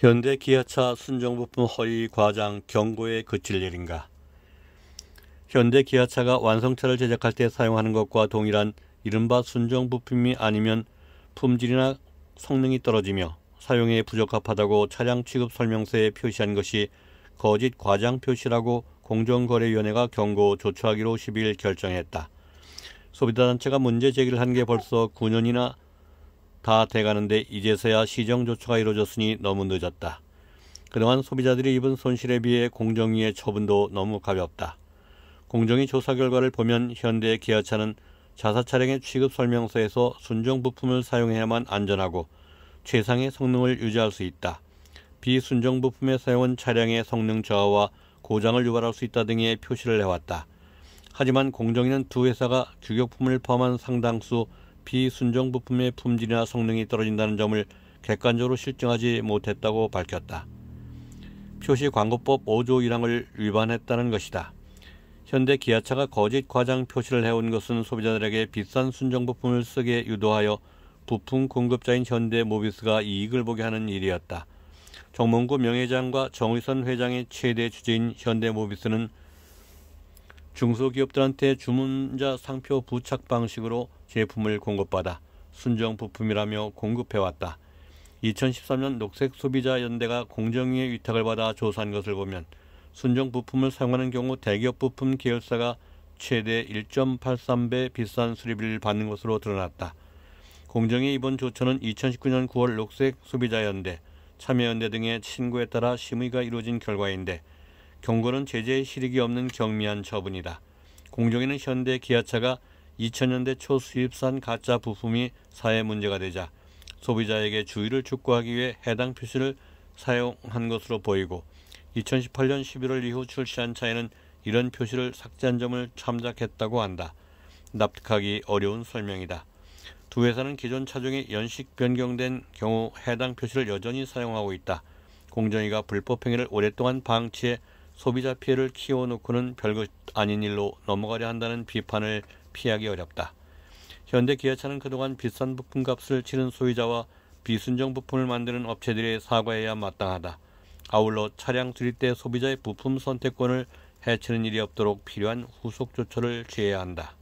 현대 기아차 순정부품 허위 과장 경고에 그칠 일인가? 현대 기아차가 완성차를 제작할 때 사용하는 것과 동일한 이른바 순정부품이 아니면 품질이나 성능이 떨어지며 사용에 부적합하다고 차량 취급 설명서에 표시한 것이 거짓 과장 표시라고 공정거래위원회가 경고 조처하기로 10일 결정했다. 소비자단체가 문제 제기를 한 게 벌써 9년이나 다 돼가는데 이제서야 시정 조처가 이루어졌으니 너무 늦었다. 그동안 소비자들이 입은 손실에 비해 공정위의 처분도 너무 가볍다. 공정위 조사 결과를 보면 현대 기아차는 자사 차량의 취급 설명서에서 순정 부품을 사용해야만 안전하고 최상의 성능을 유지할 수 있다. 비순정 부품의 사용은 차량의 성능 저하와 고장을 유발할 수 있다 등의 표시를 해왔다. 하지만 공정위는 두 회사가 규격품을 포함한 상당수 비순정 부품의 품질이나 성능이 떨어진다는 점을 객관적으로 실증하지 못했다고 밝혔다. 표시 광고법 5조 1항을 위반했다는 것이다. 현대 기아차가 거짓 과장 표시를 해온 것은 소비자들에게 비싼 순정 부품을 쓰게 유도하여 부품 공급자인 현대 모비스가 이익을 보게 하는 일이었다. 정몽구 명예장과 정의선 회장의 최대 주주인 현대 모비스는 중소기업들한테 주문자 상표 부착 방식으로 제품을 공급받아 순정 부품이라며 공급해왔다. 2013년 녹색소비자연대가 공정위의 위탁을 받아 조사한 것을 보면 순정 부품을 사용하는 경우 대기업 부품 계열사가 최대 1.83배 비싼 수리비를 받는 것으로 드러났다. 공정의 이번 조처는 2019년 9월 녹색소비자연대, 참여연대 등의 신고에 따라 심의가 이루어진 결과인데 경고는 제재에 실익이 없는 경미한 처분이다. 공정위는 현대 기아차가 2000년대 초 수입산 가짜 부품이 사회 문제가 되자 소비자에게 주의를 촉구하기 위해 해당 표시를 사용한 것으로 보이고 2018년 11월 이후 출시한 차에는 이런 표시를 삭제한 점을 참작했다고 한다. 납득하기 어려운 설명이다. 두 회사는 기존 차종이 연식 변경된 경우 해당 표시를 여전히 사용하고 있다. 공정위가 불법 행위를 오랫동안 방치해 소비자 피해를 키워놓고는 별것 아닌 일로 넘어가려 한다는 비판을 피하기 어렵다. 현대 기아차는 그동안 비싼 부품값을 치른 소유자와 비순정 부품을 만드는 업체들의 사과해야 마땅하다. 아울러 차량 들일 때 소비자의 부품 선택권을 해치는 일이 없도록 필요한 후속 조처를 취해야 한다.